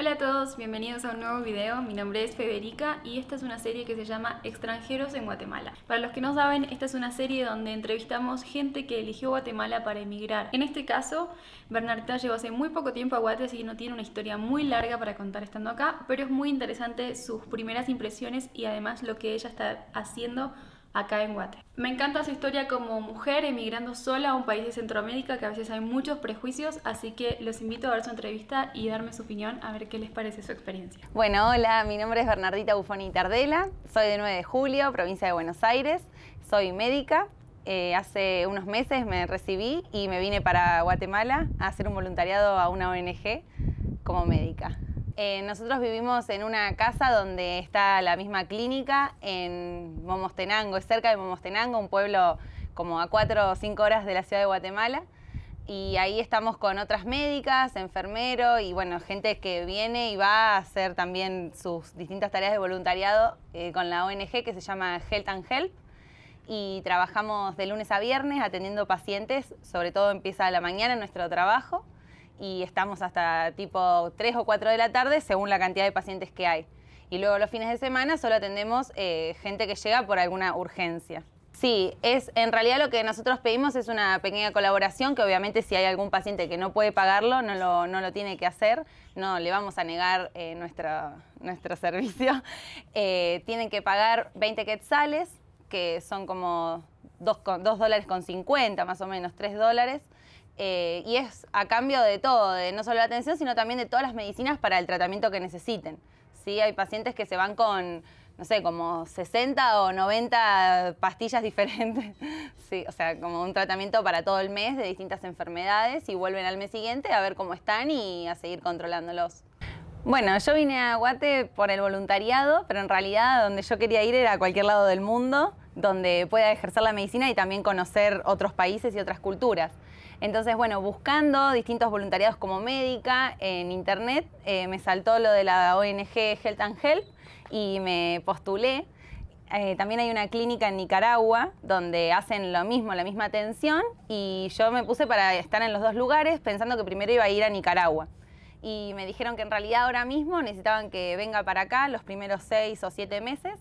Hola a todos, bienvenidos a un nuevo video. Mi nombre es Federica y esta es una serie que se llama Extranjeros en Guatemala. Para los que no saben, esta es una serie donde entrevistamos gente que eligió Guatemala para emigrar. En este caso, Bernardita llegó hace muy poco tiempo a Guatemala, así que no tiene una historia muy larga para contar estando acá, pero es muy interesante sus primeras impresiones y además lo que ella está haciendo acá en Guate. Me encanta su historia como mujer emigrando sola a un país de Centroamérica que a veces hay muchos prejuicios, así que los invito a ver su entrevista y darme su opinión a ver qué les parece su experiencia. Bueno, hola, mi nombre es Bernardita Bufoni Tardela, soy de 9 de julio, provincia de Buenos Aires, soy médica. Eh, hace unos meses me recibí y me vine para Guatemala a hacer un voluntariado a una ONG como médica. Eh, nosotros vivimos en una casa donde está la misma clínica en Momostenango, es cerca de Momostenango, un pueblo como a cuatro o cinco horas de la ciudad de Guatemala. Y ahí estamos con otras médicas, enfermero y bueno, gente que viene y va a hacer también sus distintas tareas de voluntariado eh, con la ONG que se llama Health and Help. Y trabajamos de lunes a viernes atendiendo pacientes, sobre todo empieza a la mañana nuestro trabajo y estamos hasta tipo 3 o 4 de la tarde según la cantidad de pacientes que hay. Y luego los fines de semana solo atendemos eh, gente que llega por alguna urgencia. Sí, es, en realidad lo que nosotros pedimos es una pequeña colaboración, que obviamente si hay algún paciente que no puede pagarlo, no lo, no lo tiene que hacer, no le vamos a negar eh, nuestro, servicio. Eh, tienen que pagar 20 quetzales, que son como 2 dólares con 50 más o menos, 3 dólares. Eh, y es a cambio de todo, de no solo la atención, sino también de todas las medicinas para el tratamiento que necesiten. ¿sí? Hay pacientes que se van con, no sé, como 60 o 90 pastillas diferentes. o sea, como un tratamiento para todo el mes de distintas enfermedades y vuelven al mes siguiente a ver cómo están y a seguir controlándolos. Bueno, yo vine a Guate por el voluntariado, pero en realidad donde yo quería ir era a cualquier lado del mundo donde pueda ejercer la medicina y también conocer otros países y otras culturas. Entonces, bueno, buscando distintos voluntariados como médica en internet, eh, me saltó lo de la ONG Health and Help y me postulé. Eh, también hay una clínica en Nicaragua donde hacen lo mismo, la misma atención, y yo me puse para estar en los dos lugares pensando que primero iba a ir a Nicaragua. Y me dijeron que en realidad ahora mismo necesitaban que venga para acá los primeros seis o siete meses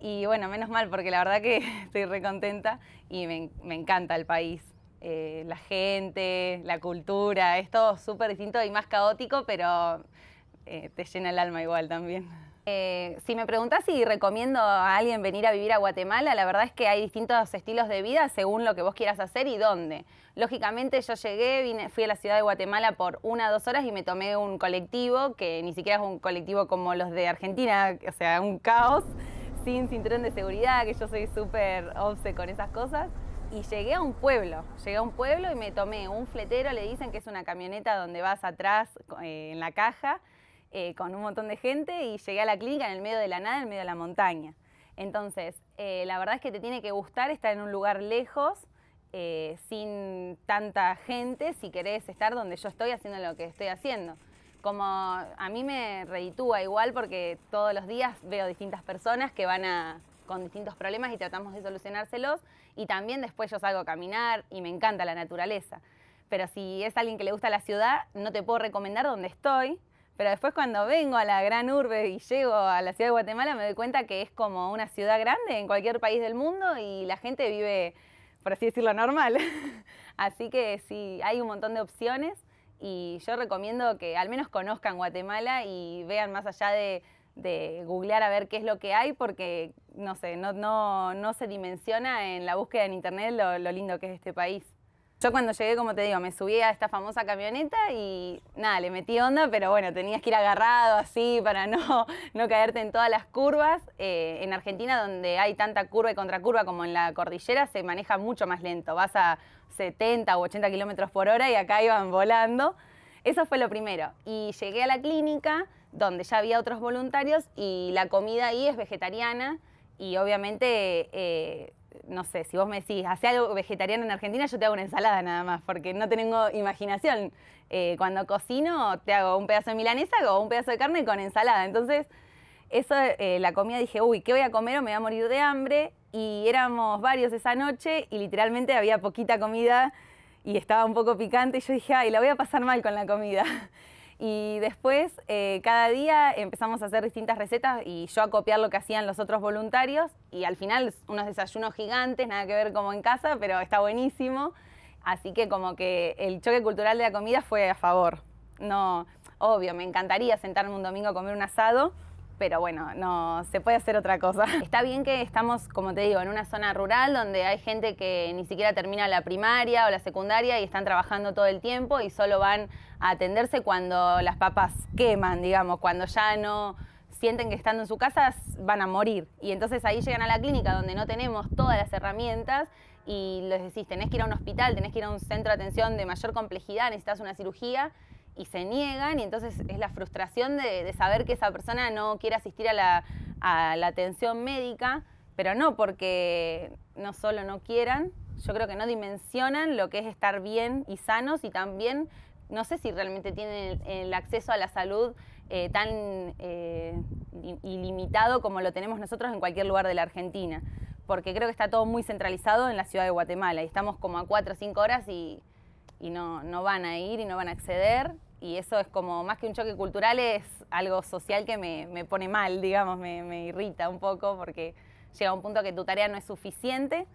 y bueno, menos mal, porque la verdad que estoy recontenta y me, encanta el país. Eh, la gente, la cultura, es todo súper distinto y más caótico, pero eh, te llena el alma igual también. Eh, si me preguntas si recomiendo a alguien venir a vivir a Guatemala, la verdad es que hay distintos estilos de vida según lo que vos quieras hacer y dónde. Lógicamente yo llegué, fui a la ciudad de Guatemala por una o dos horas y me tomé un colectivo, que ni siquiera es un colectivo como los de Argentina, o sea, un caos sin cinturón de seguridad, que yo soy súper obse con esas cosas. Y llegué a un pueblo, llegué a un pueblo y me tomé un fletero, le dicen que es una camioneta donde vas atrás eh, en la caja eh, con un montón de gente y llegué a la clínica en el medio de la nada, en el medio de la montaña. Entonces, eh, la verdad es que te tiene que gustar estar en un lugar lejos, sin tanta gente, si querés estar donde yo estoy haciendo lo que estoy haciendo como a mí me reditúa igual porque todos los días veo distintas personas que van con distintos problemas y tratamos de solucionárselos y también después yo salgo a caminar y me encanta la naturaleza. Pero si es alguien que le gusta la ciudad, no te puedo recomendar donde estoy, pero después cuando vengo a la gran urbe y llego a la ciudad de Guatemala me doy cuenta que es como una ciudad grande en cualquier país del mundo y la gente vive, por así decirlo, normal. así que sí, hay un montón de opciones y yo recomiendo que al menos conozcan Guatemala y vean más allá de, de googlear a ver qué es lo que hay, porque no sé, no, no, se dimensiona en la búsqueda en internet lo lindo que es este país. Yo cuando llegué, como te digo, me subí a esta famosa camioneta y nada, le metí onda, pero bueno, tenías que ir agarrado así para no, no caerte en todas las curvas. Eh, en Argentina, donde hay tanta curva y contracurva como en la cordillera, se maneja mucho más lento. Vas a 70 u 80 kilómetros por hora y acá iban volando. Eso fue lo primero. Y llegué a la clínica, donde ya había otros voluntarios, y la comida ahí es vegetariana y obviamente... Eh, no sé, si vos me decís, hace algo vegetariano en Argentina, yo te hago una ensalada nada más, porque no tengo imaginación. Eh, cuando cocino, te hago un pedazo de milanesa o un pedazo de carne con ensalada. Entonces, eso, eh, la comida, dije, uy, ¿qué voy a comer o me voy a morir de hambre? Y éramos varios esa noche y literalmente había poquita comida y estaba un poco picante y yo dije, ay, la voy a pasar mal con la comida. Y después, eh, cada día empezamos a hacer distintas recetas y yo a copiar lo que hacían los otros voluntarios. Y al final, unos desayunos gigantes, nada que ver como en casa, pero está buenísimo. Así que como que el choque cultural de la comida fue a favor. No, obvio, me encantaría sentarme un domingo a comer un asado, pero bueno, no se puede hacer otra cosa. Está bien que estamos, como te digo, en una zona rural donde hay gente que ni siquiera termina la primaria o la secundaria y están trabajando todo el tiempo y solo van a atenderse cuando las papas queman, digamos, cuando ya no sienten que estando en su casa van a morir. Y entonces ahí llegan a la clínica donde no tenemos todas las herramientas y les decís, tenés que ir a un hospital, tenés que ir a un centro de atención de mayor complejidad, necesitas una cirugía y se niegan y entonces es la frustración de, saber que esa persona no quiere asistir a la, atención médica, pero no porque no solo no quieran, yo creo que no dimensionan lo que es estar bien y sanos y también no sé si realmente tienen el, acceso a la salud eh, tan eh, ilimitado como lo tenemos nosotros en cualquier lugar de la Argentina, porque creo que está todo muy centralizado en la ciudad de Guatemala y estamos como a cuatro o cinco horas y, y no, no, van a ir y no van a acceder y eso es como, más que un choque cultural, es algo social que me, pone mal, digamos, me, irrita un poco porque llega un punto que tu tarea no es suficiente.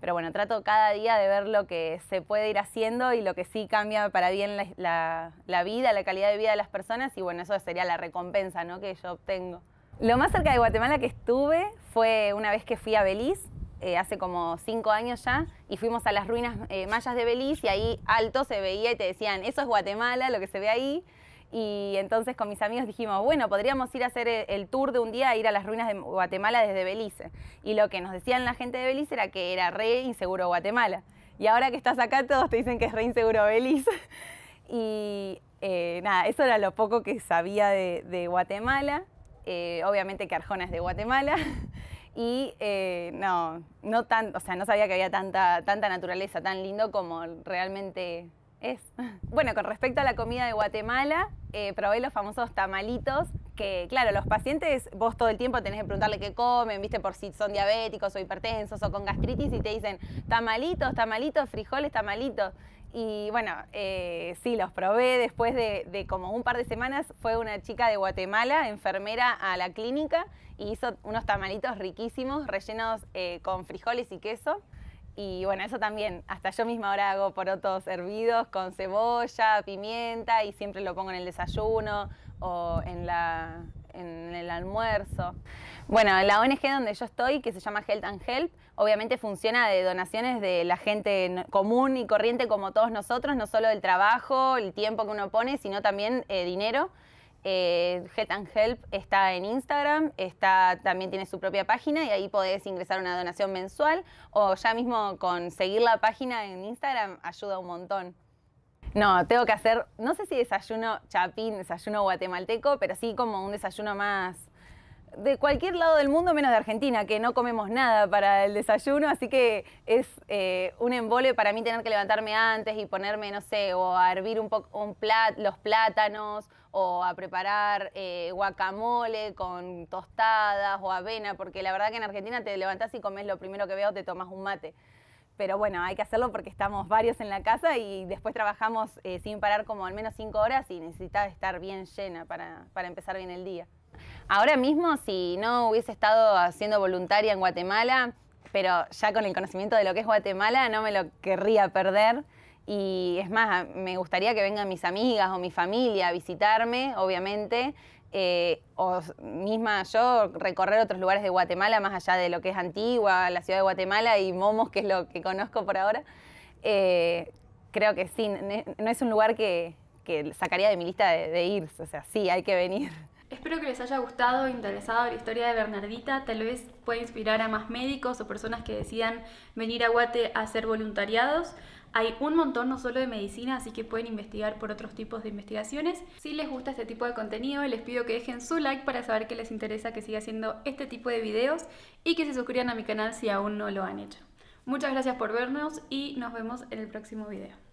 Pero bueno, trato cada día de ver lo que se puede ir haciendo y lo que sí cambia para bien la, vida, la calidad de vida de las personas y bueno, eso sería la recompensa ¿no? que yo obtengo. Lo más cerca de Guatemala que estuve fue una vez que fui a Belice, eh, hace como cinco años ya y fuimos a las ruinas eh, mayas de Belice y ahí alto se veía y te decían, eso es Guatemala, lo que se ve ahí. Y entonces con mis amigos dijimos, bueno, podríamos ir a hacer el tour de un día, a ir a las ruinas de Guatemala desde Belice. Y lo que nos decían la gente de Belice era que era re inseguro Guatemala. Y ahora que estás acá todos te dicen que es re inseguro Belice. y eh, nada, eso era lo poco que sabía de, Guatemala. obviamente que Arjona es de Guatemala. y eh, no, no tan, o sea, no sabía que había tanta, tanta naturaleza, tan lindo como realmente es. Bueno, con respecto a la comida de Guatemala, eh, probé los famosos tamalitos, que claro, los pacientes, vos todo el tiempo tenés que preguntarle qué comen, viste, por si son diabéticos o hipertensos o con gastritis y te dicen tamalitos, tamalitos, frijoles, tamalitos. Y bueno, eh, sí, los probé después de, como un par de semanas. Fue una chica de Guatemala, enfermera a la clínica, y hizo unos tamalitos riquísimos, rellenos eh, con frijoles y queso. Y bueno, eso también, hasta yo misma ahora hago porotos hervidos con cebolla, pimienta, y siempre lo pongo en el desayuno o en la, en el almuerzo. Bueno, la ONG donde yo estoy, que se llama Health and Help, obviamente funciona de donaciones de la gente común y corriente como todos nosotros, no solo del trabajo, el tiempo que uno pone, sino también eh, dinero. Eh, Health and Help está en Instagram, está, también tiene su propia página y ahí podés ingresar una donación mensual o ya mismo con seguir la página en Instagram ayuda un montón. No, tengo que hacer, no sé si desayuno chapín, desayuno guatemalteco, pero sí como un desayuno más de cualquier lado del mundo menos de Argentina, que no comemos nada para el desayuno, así que es eh, un embole para mí tener que levantarme antes y ponerme, no sé, o a hervir un poco los plátanos o a preparar eh, guacamole con tostadas o avena, porque la verdad que en Argentina te levantás y comes lo primero que veo, te tomas un mate pero bueno, hay que hacerlo porque estamos varios en la casa y después trabajamos eh, sin parar como al menos cinco horas y necesitaba estar bien llena para, para empezar bien el día. Ahora mismo, si no hubiese estado haciendo voluntaria en Guatemala, pero ya con el conocimiento de lo que es Guatemala, no me lo querría perder. Y es más, me gustaría que vengan mis amigas o mi familia a visitarme, obviamente, eh, o misma yo recorrer otros lugares de Guatemala, más allá de lo que es Antigua, la ciudad de Guatemala y Momos, que es lo que conozco por ahora, eh, creo que sí, no es un lugar que, sacaría de mi lista de, de ir, o sea, sí, hay que venir. Espero que les haya gustado, interesado la historia de Bernardita. Tal vez pueda inspirar a más médicos o personas que decidan venir a Guate a hacer voluntariados. Hay un montón, no solo de medicina, así que pueden investigar por otros tipos de investigaciones. Si les gusta este tipo de contenido, les pido que dejen su like para saber que les interesa que siga haciendo este tipo de videos y que se suscriban a mi canal si aún no lo han hecho. Muchas gracias por vernos y nos vemos en el próximo video.